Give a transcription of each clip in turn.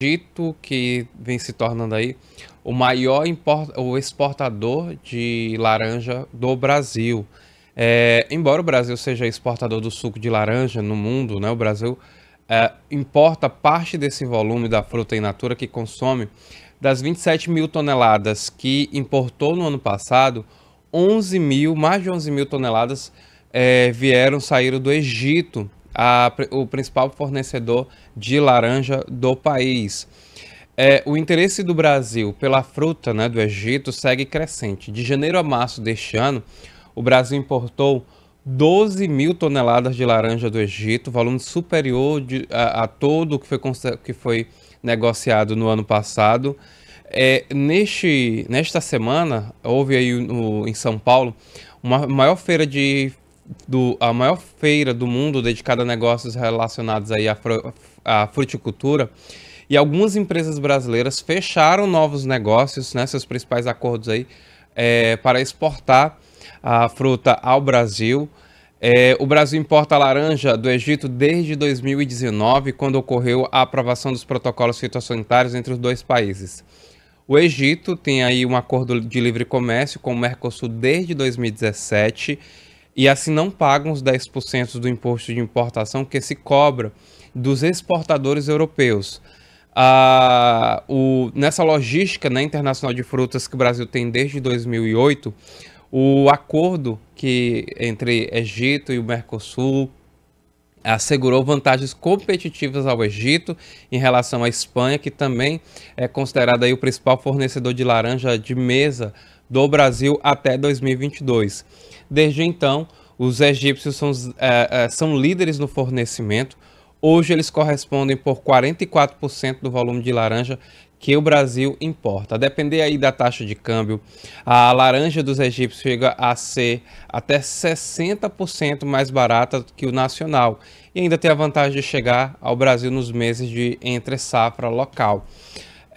Egito, que vem se tornando aí o maior import, o exportador de laranja do Brasil. É, embora o Brasil seja exportador do suco de laranja no mundo, né, o Brasil é, importa parte desse volume da fruta in natura que consome. Das 27 mil toneladas que importou no ano passado, 11 mil, mais de 11 mil toneladas é, vieram, saíram do Egito a, o principal fornecedor de laranja do país. É, o interesse do Brasil pela fruta né, do Egito segue crescente. De janeiro a março deste ano, o Brasil importou 12 mil toneladas de laranja do Egito, volume superior de, a, a, todo o que foi, que foi negociado no ano passado. É, neste, nesta semana, houve aí no, em São Paulo uma maior feira de do, a maior feira do mundo dedicada a negócios relacionados aí à, à fruticultura. E algumas empresas brasileiras fecharam novos negócios, né, seus principais acordos aí, é, para exportar a fruta ao Brasil. É, o Brasil importa laranja do Egito desde 2019, quando ocorreu a aprovação dos protocolos fitossanitários entre os dois países. O Egito tem aí um acordo de livre comércio com o Mercosul desde 2017 e assim não pagam os 10% do imposto de importação que se cobra dos exportadores europeus. Ah, o, nessa logística né, internacional de frutas que o Brasil tem desde 2008, o acordo que entre Egito e o Mercosul assegurou vantagens competitivas ao Egito em relação à Espanha, que também é considerada aí o principal fornecedor de laranja de mesa do Brasil até 2022. Desde então, os egípcios são, é, é, são líderes no fornecimento. Hoje, eles correspondem por 44% do volume de laranja que o Brasil importa. A depender aí da taxa de câmbio, a laranja dos egípcios chega a ser até 60% mais barata que o nacional e ainda tem a vantagem de chegar ao Brasil nos meses de entre safra local.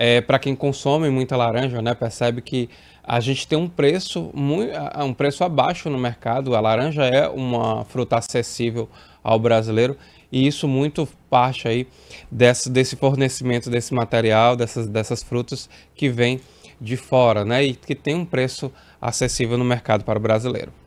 É, para quem consome muita laranja, né, percebe que a gente tem um preço muito, um preço abaixo no mercado. A laranja é uma fruta acessível ao brasileiro e isso muito parte aí desse, desse fornecimento desse material, dessas, dessas frutas que vem de fora, né, e que tem um preço acessível no mercado para o brasileiro.